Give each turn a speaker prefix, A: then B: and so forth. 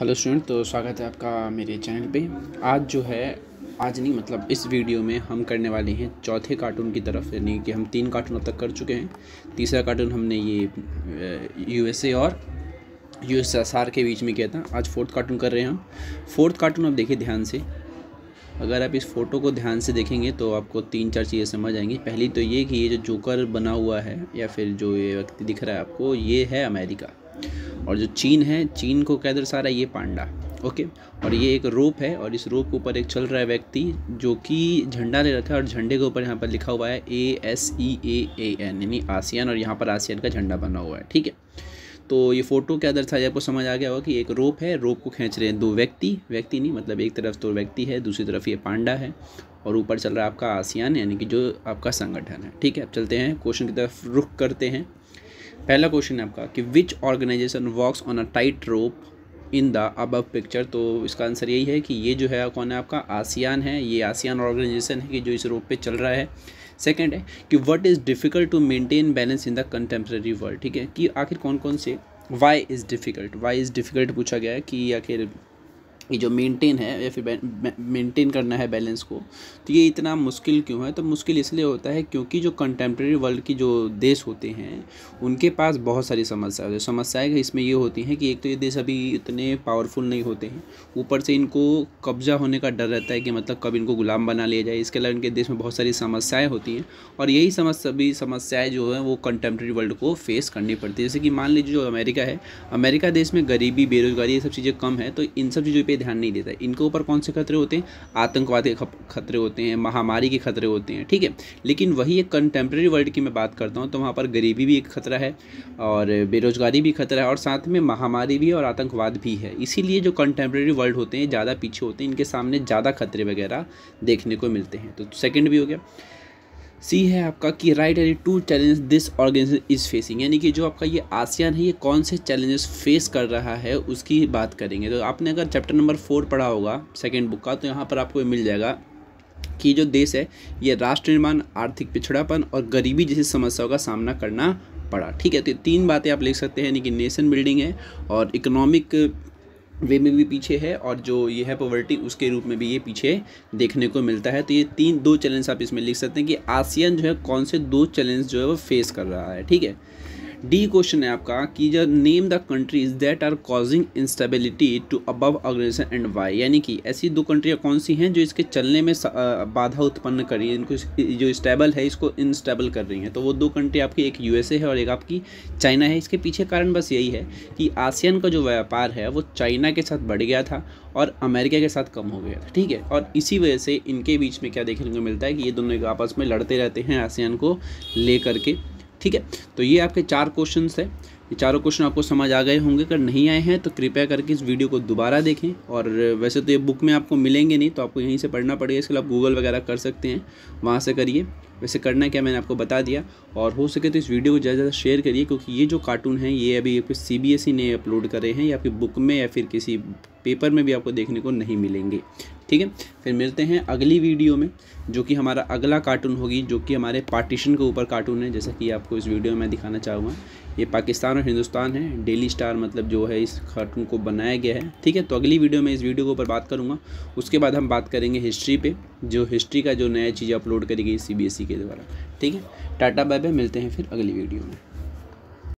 A: hello student तो स्वागत है आपका मेरे चैनल पे आज जो है आज नहीं मतलब इस वीडियो में हम करने वाले हैं चौथे कार्टून की तरफ यानी कि हम तीन कार्टून अब तक कर चुके हैं तीसरा कार्टून हमने ये यूएसए और यूएसएसआर के बीच में किया था आज फोर्थ कार्टून कर रहे हैं हम फोर्थ कार्टून आप देखिए ध्यान से अगर आप इस फ़ोटो को ध्यान से देखेंगे तो आपको तीन चार चीज़ें समझ आएंगी पहली तो ये कि ये जो जोकर बना हुआ है या फिर जो ये व्यक्ति दिख रहा है आपको ये है अमेरिका और जो चीन है चीन को क्या दर्शा रहा है ये पांडा ओके और ये एक रोप है और इस रोप के ऊपर एक चल रहा है व्यक्ति जो कि झंडा ले रखा है और झंडे के ऊपर यहाँ पर लिखा हुआ है A S E A N यानी आसियान और यहाँ पर आसियान का झंडा बना हुआ है ठीक है तो ये फ़ोटो क्या दर्शा जाए आपको समझ आ गया होगा कि एक रोप है रोप को खींच रहे हैं दो व्यक्ति व्यक्ति नहीं मतलब एक तरफ तो व्यक्ति है दूसरी तरफ ये पांडा है और ऊपर चल रहा है आपका आसियान यानी कि जो आपका संगठन है ठीक है अब चलते हैं क्वेश्चन की तरफ रुख करते हैं पहला क्वेश्चन है आपका कि which organisation works on a tight rope in the above picture तो इसका आंसर यही है कि ये जो है कौन है आपका आसियान है ये आसियान ऑर्गेनाइजेशन है कि जो इस रोप पे चल रहा है सेकंड है कि what is difficult to maintain balance in the contemporary world ठीक है कि आखिर कौन कौन से why is difficult why is difficult पूछा गया है कि आखिर ये जो मेंटेन है या फिर मेंटेन करना है बैलेंस को तो ये इतना मुश्किल क्यों है तो मुश्किल इसलिए होता है क्योंकि जो कंटेम्प्रेरी वर्ल्ड की जो देश होते हैं उनके पास बहुत सारी समस्याएं समस्याएँ समस्याएं इसमें ये होती हैं कि एक तो ये देश अभी इतने पावरफुल नहीं होते हैं ऊपर से इनको कब्जा होने का डर रहता है कि मतलब कब इनको गुलाम बना लिया जाए इसके अलावा इनके देश में बहुत सारी समस्याएँ होती हैं और यही समस्या भी समस्याएँ जो हैं वो कंटेम्प्रेरी वर्ल्ड को फेस करनी पड़ती है जैसे कि मान लीजिए जो अमेरिका है अमेरिका देश में गरीबी बेरोजगारी ये सब चीज़ें कम है तो इन सब चीज़ों पर लिए ध्यान नहीं देता इनके ऊपर कौन से खतरे होते हैं आतंकवाद के खतरे होते हैं महामारी के खतरे होते हैं ठीक है लेकिन वही एक कंटेम्प्रेरी वर्ल्ड की मैं बात करता हूँ तो वहाँ पर गरीबी भी एक खतरा है और बेरोजगारी भी खतरा है और साथ में महामारी भी और आतंकवाद भी है इसीलिए जो कंटेम्प्रेरी वर्ल्ड होते हैं ज़्यादा पीछे होते हैं इनके सामने ज़्यादा खतरे वगैरह देखने को मिलते हैं तो सेकेंड भी हो गया सी है आपका कि write any two challenge this organisation is facing यानी कि जो आपका ये आसियान है ये कौन से चैलेंजेस फेस कर रहा है उसकी बात करेंगे तो आपने अगर चैप्टर नंबर फोर पढ़ा होगा सेकेंड बुक का तो यहाँ पर आपको मिल जाएगा कि जो देश है ये राष्ट्र निर्माण आर्थिक पिछड़ापन और गरीबी जैसी समस्याओं का सामना करना पड़ा ठीक है तो तीन बातें आप लिख सकते हैं यानी कि नेशन बिल्डिंग है और इकोनॉमिक वे में भी पीछे है और जो ये है पॉवर्टी उसके रूप में भी ये पीछे देखने को मिलता है तो ये तीन दो चैलेंज आप इसमें लिख सकते हैं कि आसियान जो है कौन से दो चैलेंज जो है वो फेस कर रहा है ठीक है डी क्वेश्चन है आपका कि जो name the countries that are causing instability to above organisation and why यानी कि ऐसी दो कंट्रियाँ कौन सी हैं जो इसके चलने में बाधा उत्पन्न कर रही है इनको जो स्टेबल है इसको इनस्टेबल कर रही हैं तो वो दो कंट्री आपकी एक यू है और एक आपकी चाइना है इसके पीछे कारण बस यही है कि आसियान का जो व्यापार है वो चाइना के साथ बढ़ गया था और अमेरिका के साथ कम हो गया था ठीक है और इसी वजह से इनके बीच में क्या देखने को मिलता है कि ये दोनों आपस में लड़ते रहते हैं आसियान को लेकर के ठीक है तो ये आपके चार क्वेश्चन है ये चारों क्वेश्चन आपको समझ आ गए होंगे अगर नहीं आए हैं तो कृपया करके इस वीडियो को दोबारा देखें और वैसे तो ये बुक में आपको मिलेंगे नहीं तो आपको यहीं से पढ़ना पड़ेगा इसके लिए आप गूगल वगैरह कर सकते हैं वहाँ से करिए वैसे करना क्या मैंने आपको बता दिया और हो सके तो इस वीडियो को ज़्यादा ज़्यादा शेयर करिए क्योंकि ये जो कार्टून है ये अभी सी बी एस ई ने अपलोड करे हैं या फिर बुक में या फिर किसी पेपर में भी आपको देखने को नहीं मिलेंगे ठीक है फिर मिलते हैं अगली वीडियो में जो कि हमारा अगला कार्टून होगी जो कि हमारे पार्टीशन के ऊपर कार्टून है जैसा कि आपको इस वीडियो में मैं दिखाना चाहूँगा ये पाकिस्तान और हिंदुस्तान है डेली स्टार मतलब जो है इस कार्टून को बनाया गया है ठीक है तो अगली वीडियो में इस वीडियो के ऊपर बात करूँगा उसके बाद हम बात करेंगे हिस्ट्री पे जो हिस्ट्री का जो नया चीज़ अपलोड करेगी सी बी के द्वारा ठीक है टाटा बाय बाय मिलते हैं फिर अगली वीडियो में